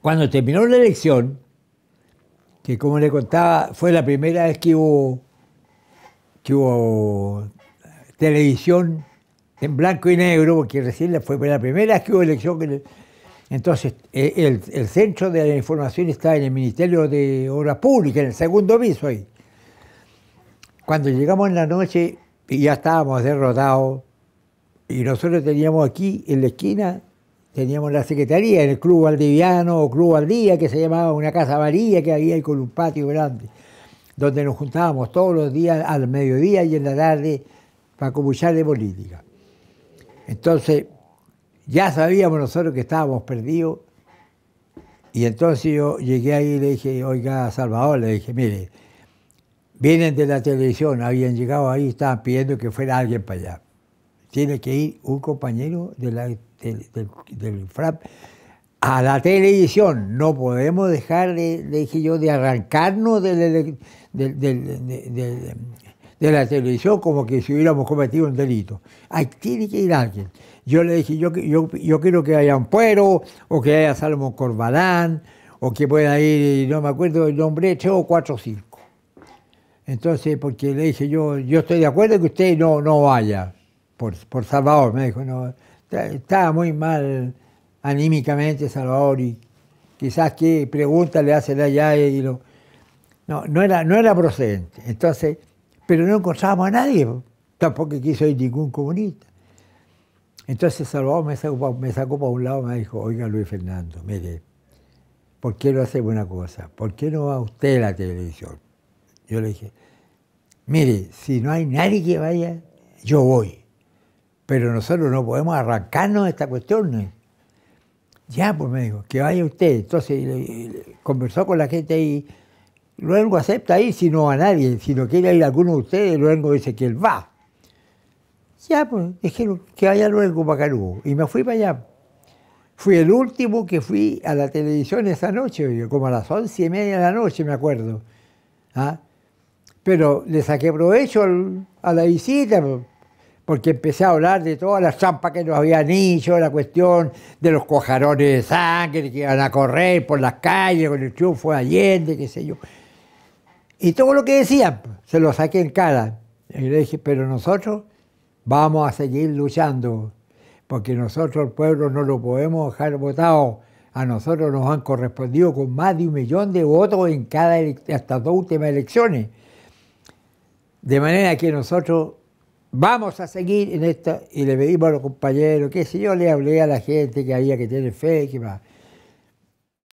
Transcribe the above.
Cuando terminó la elección, que como le contaba, fue la primera vez que hubo, televisión en blanco y negro, porque recién fue la primera vez que hubo elección. Entonces, eh, el, el centro de la información está en el Ministerio de Obras Públicas, en el segundo piso ahí. Cuando llegamos en la noche, y ya estábamos derrotados, y nosotros teníamos aquí en la esquina teníamos la secretaría, el Club Valdiviano o Club Valdía, que se llamaba una casa varía que había ahí con un patio grande, donde nos juntábamos todos los días al mediodía y en la tarde para comuchar de política. Entonces, ya sabíamos nosotros que estábamos perdidos. Y entonces yo llegué ahí y le dije, oiga, Salvador, le dije, mire, vienen de la televisión, habían llegado ahí, estaban pidiendo que fuera alguien para allá tiene que ir un compañero del, del, FRAP a la televisión. No podemos dejar, de, dije yo, de arrancarnos de, la televisión como que si hubiéramos cometido un delito. Ahí tiene que ir alguien. Yo le dije, yo, yo, yo quiero que haya un puero, o que haya Salomón Corbalán, o que pueda ir, no me acuerdo el nombre, tres o cuatro o cinco. Entonces, porque le dije yo, yo estoy de acuerdo que usted no, no vaya por, Salvador, me dijo, no, estaba muy mal anímicamente Salvador y quizás qué pregunta le hace allá y lo... No, no era, no era procedente. Entonces, pero no encontrábamos a nadie, tampoco quiso ir ningún comunista. Entonces Salvador me sacó, para un lado y me dijo, oiga Luis Fernando, mire, ¿por qué no hace una cosa? ¿Por qué no va usted a la televisión? Yo le dije, mire, si no hay nadie que vaya, yo voy pero nosotros no podemos arrancarnos de esta cuestión. Ya, pues me dijo, que vaya usted. Entonces conversó con la gente y Luego acepta ir, si no a nadie, si no quiere ir alguno de ustedes, luego dice que él va. Ya, pues es que vaya luego para Y me fui para allá. Fui el último que fui a la televisión esa noche, como a las once y media de la noche, me acuerdo. ¿Ah? Pero le saqué provecho a la visita. Pues porque empecé a hablar de todas las trampas que nos habían hecho, la cuestión de los cojarones de sangre que iban a correr por las calles con el triunfo de Allende, qué sé yo. Y todo lo que decían, se lo saqué en cara. Y le dije, pero nosotros vamos a seguir luchando, porque nosotros, el pueblo, no lo podemos dejar votado. A nosotros nos han correspondido con más de un millón de votos en cada, hasta dos últimas elecciones. De manera que nosotros vamos a seguir en esto. Y le pedimos a los compañeros, que si yo, le hablé a la gente que había que tener fe, que más.